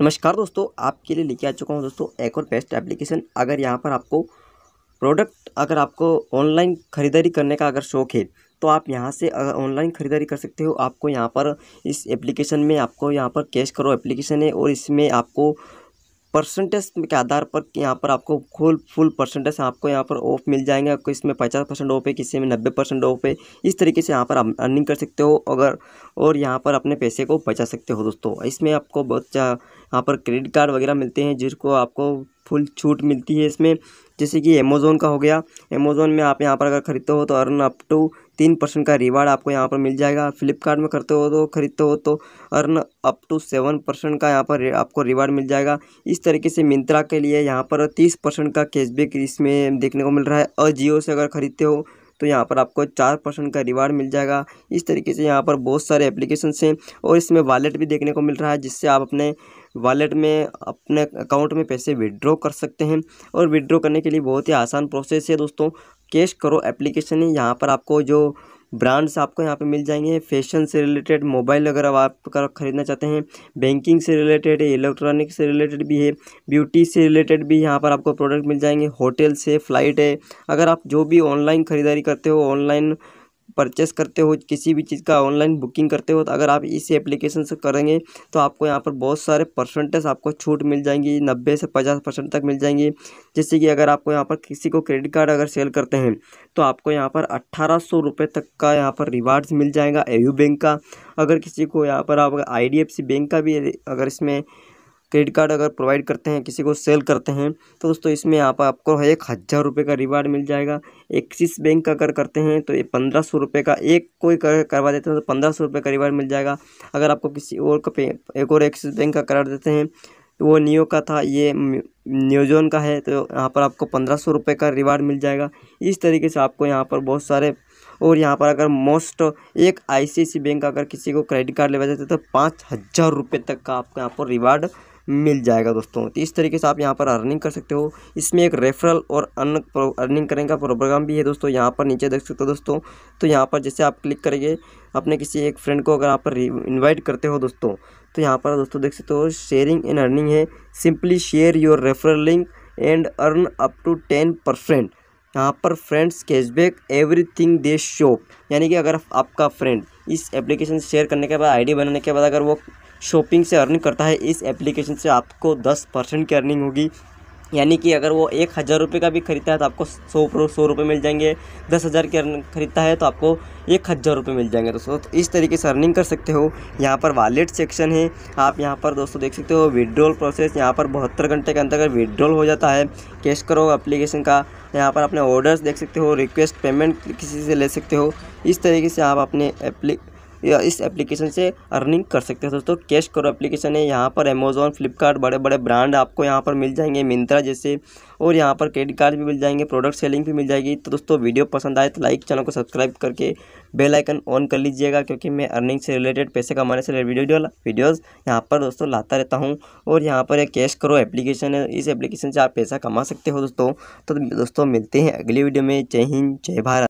नमस्कार दोस्तों आपके लिए लेके आ चुका हूँ दोस्तों एक और बेस्ट एप्लीकेशन अगर यहाँ पर आपको प्रोडक्ट अगर आपको ऑनलाइन ख़रीदारी करने का अगर शौक़ है तो आप यहाँ से ऑनलाइन ख़रीदारी कर सकते हो आपको यहाँ पर इस एप्लीकेशन में आपको यहाँ पर कैश करो एप्लीकेशन है और इसमें आपको परसेंटेज के आधार पर यहाँ पर आपको फुल फुल परसेंटेज आपको यहाँ पर ऑफ मिल जाएंगे आपको इसमें पचास परसेंट ऑफ है किसी में नब्बे परसेंट ऑफ है इस तरीके से यहाँ पर आप अर्निंग कर सकते हो अगर और यहाँ पर अपने पैसे को बचा सकते हो दोस्तों इसमें आपको बहुत यहाँ पर क्रेडिट कार्ड वगैरह मिलते हैं जिसको आपको फुल छूट मिलती है इसमें जैसे कि अमेज़ोन का हो गया अमेज़ोन में आप यहाँ पर अगर ख़रीदते हो तो अर्न अप टू तीन परसेंट का रिवार्ड आपको यहाँ पर मिल जाएगा फ्लिपकार्ट में करते हो तो खरीदते हो तो earn up to seven percent का यहाँ पर आपको रिवार्ड मिल जाएगा इस तरीके से मिंत्रा के लिए यहाँ पर तीस परसेंट का कैशबैक इसमें देखने को मिल रहा है और जियो से अगर खरीदते हो तो यहाँ पर आपको चार परसेंट का रिवार्ड मिल जाएगा इस तरीके से यहाँ पर बहुत सारे एप्लीकेशन हैं और इसमें वॉलेट भी देखने को मिल रहा है जिससे आप अपने वॉलेट में अपने अकाउंट में पैसे विड्रॉ कर सकते हैं और विड्रॉ करने के लिए बहुत ही आसान प्रोसेस है दोस्तों कैश करो एप्लीकेशन है यहाँ पर आपको जो ब्रांड्स आपको यहाँ पे मिल जाएंगे फैशन से रिलेटेड मोबाइल अगर आप ख़रीदना चाहते हैं बैंकिंग से रिलेटेड है इलेक्ट्रॉनिक से रिलेटेड भी है ब्यूटी से रिलेटेड भी यहाँ पर आपको प्रोडक्ट मिल जाएंगे होटल से फ़्लाइट है अगर आप जो भी ऑनलाइन ख़रीदारी करते हो ऑनलाइन परचेस करते हो किसी भी चीज़ का ऑनलाइन बुकिंग करते हो तो अगर आप इस एप्लीकेशन से करेंगे तो आपको यहाँ पर बहुत सारे परसेंटेज आपको छूट मिल जाएंगी नब्बे से पचास परसेंट तक मिल जाएंगी जैसे कि अगर आपको यहाँ पर किसी को क्रेडिट कार्ड अगर सेल करते हैं तो आपको यहाँ पर अट्ठारह सौ रुपये तक का यहाँ पर रिवार्ड्स मिल जाएगा ए बैंक का अगर किसी को यहाँ पर आप I D F C bank का भी अगर इसमें क्रेडिट कार्ड अगर प्रोवाइड करते हैं किसी को सेल करते हैं तो दोस्तों इसमें आप आपको एक हज़ार रुपये का रिवार्ड मिल जाएगा एक्सिस बैंक का अगर करते हैं तो ये पंद्रह सौ रुपये का एक कोई कर, करवा देते हैं तो पंद्रह सौ रुपये का रिवार्ड मिल जाएगा अगर आपको किसी और का एक और एक्सिस बैंक का करा देते हैं तो वो नियो का था ये न्योजोन का है तो यहाँ पर आपको पंद्रह सौ रुपये का रिवार्ड मिल जाएगा इस तरीके से आपको यहाँ पर बहुत सारे और यहाँ पर अगर मोस्ट एक आईसीआईसी बैंक अगर किसी को क्रेडिट कार्ड लेवा देते तो पाँच हज़ार रुपये तक का आपको यहाँ पर रिवार्ड मिल जाएगा दोस्तों तो इस तरीके से आप यहाँ पर अर्निंग कर सकते हो इसमें एक रेफरल और अन्य अर्निंग करने का प्रोग्राम भी है दोस्तों यहाँ पर नीचे देख सकते हो दोस्तों तो यहाँ पर जैसे आप क्लिक करेंगे अपने किसी एक फ्रेंड को अगर यहाँ पर इन्वाइट करते हो दोस्तों तो यहाँ पर दोस्तों देख सकते हो शेयरिंग एंड अर्निंग है simply share your referral link and earn up to ten percent यहाँ पर friends cashback everything they shop यानी कि अगर आपका फ्रेंड इस एप्लीकेशन शेयर करने के बाद आईडी बनाने के बाद अगर वो शॉपिंग से अर्निंग करता है इस एप्लीकेशन से आपको दस परसेंट की अर्निंग होगी यानी कि अगर वो एक हज़ार रुपये का भी खरीदता है तो आपको सौ सौ रुपये मिल जाएंगे दस हज़ार के खरीदता है तो आपको एक हज़ार रुपये मिल जाएंगे दोस्तों तो इस तरीके से अर्निंग कर सकते हो यहाँ पर वॉलेट सेक्शन है आप यहाँ पर दोस्तों देख सकते हो विड्रॉल प्रोसेस यहाँ पर बहत्तर घंटे के अंतर्गत विड्रॉल हो जाता है कैश करो अप्लीकेशन का यहाँ पर अपने ऑर्डर्स देख सकते हो रिक्वेस्ट पेमेंट किसी से ले सकते हो इस तरीके से आप अपने एप्ली या इस एप्लीकेशन से अर्निंग कर सकते हो तो दोस्तों कैश करो एप्लीकेशन है यहाँ पर अमेजोन फ्लिपकार्ट बड़े बड़े ब्रांड आपको यहाँ पर मिल जाएंगे मिंत्रा जैसे और यहाँ पर क्रेडिट कार्ड भी मिल जाएंगे प्रोडक्ट सेलिंग भी मिल जाएगी तो दोस्तों वीडियो पसंद आए तो लाइक चैनल को सब्सक्राइब करके बेल आइकन ऑन कर लीजिएगा क्योंकि मैं अर्निंग से रिलेटेड पैसे कमाने से वीडियो वीडियोज़ यहाँ पर दोस्तों लाता रहता हूँ और यहाँ पर एक कैश करो एप्लीकेशन है इस एप्लीकेशन से आप पैसा कमा सकते हो दोस्तों तो दोस्तों मिलते हैं अगली वीडियो में जय हिंद जय भारत